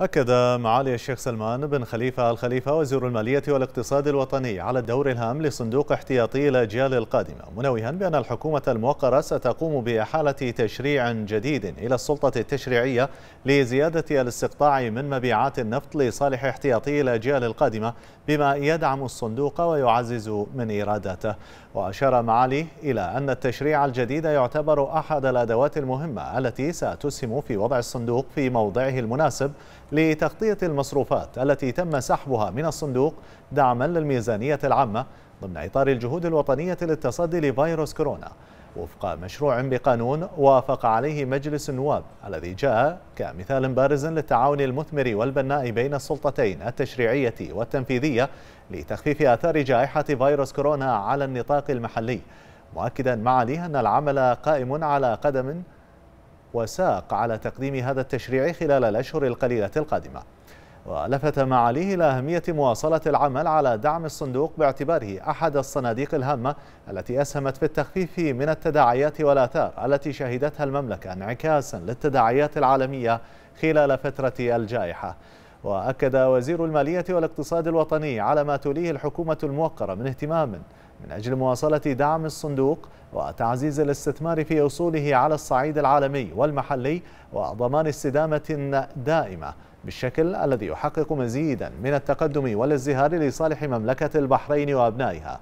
أكد معالي الشيخ سلمان بن خليفة الخليفة وزير المالية والاقتصاد الوطني على الدور الهام لصندوق احتياطي الأجيال القادمة منوها بأن الحكومة الموقرة ستقوم بإحالة تشريع جديد إلى السلطة التشريعية لزيادة الاستقطاع من مبيعات النفط لصالح احتياطي الأجيال القادمة بما يدعم الصندوق ويعزز من إيراداته وأشار معالي إلى أن التشريع الجديد يعتبر أحد الأدوات المهمة التي ستسهم في وضع الصندوق في موضعه المناسب لتغطية المصروفات التي تم سحبها من الصندوق دعما للميزانية العامة ضمن إطار الجهود الوطنية للتصدي لفيروس كورونا وفق مشروع بقانون وافق عليه مجلس النواب الذي جاء كمثال بارز للتعاون المثمر والبناء بين السلطتين التشريعية والتنفيذية لتخفيف آثار جائحة فيروس كورونا على النطاق المحلي مؤكدا معاليها أن العمل قائم على قدم وساق على تقديم هذا التشريع خلال الأشهر القليلة القادمة ولفت معاليه إلى أهمية مواصلة العمل على دعم الصندوق باعتباره أحد الصناديق الهامة التي أسهمت في التخفيف من التداعيات والآثار التي شهدتها المملكة انعكاسا للتداعيات العالمية خلال فترة الجائحة وأكد وزير المالية والاقتصاد الوطني على ما توليه الحكومة الموقرة من اهتمام من أجل مواصلة دعم الصندوق وتعزيز الاستثمار في وصوله على الصعيد العالمي والمحلي وضمان استدامة دائمة بالشكل الذي يحقق مزيدا من التقدم والازدهار لصالح مملكة البحرين وأبنائها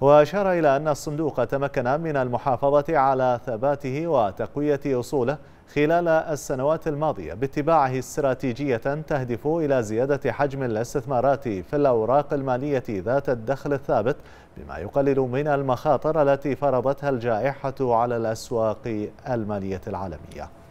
وأشار إلى أن الصندوق تمكن من المحافظة على ثباته وتقوية أصوله خلال السنوات الماضية باتباعه استراتيجية تهدف إلى زيادة حجم الاستثمارات في الأوراق المالية ذات الدخل الثابت بما يقلل من المخاطر التي فرضتها الجائحة على الأسواق المالية العالمية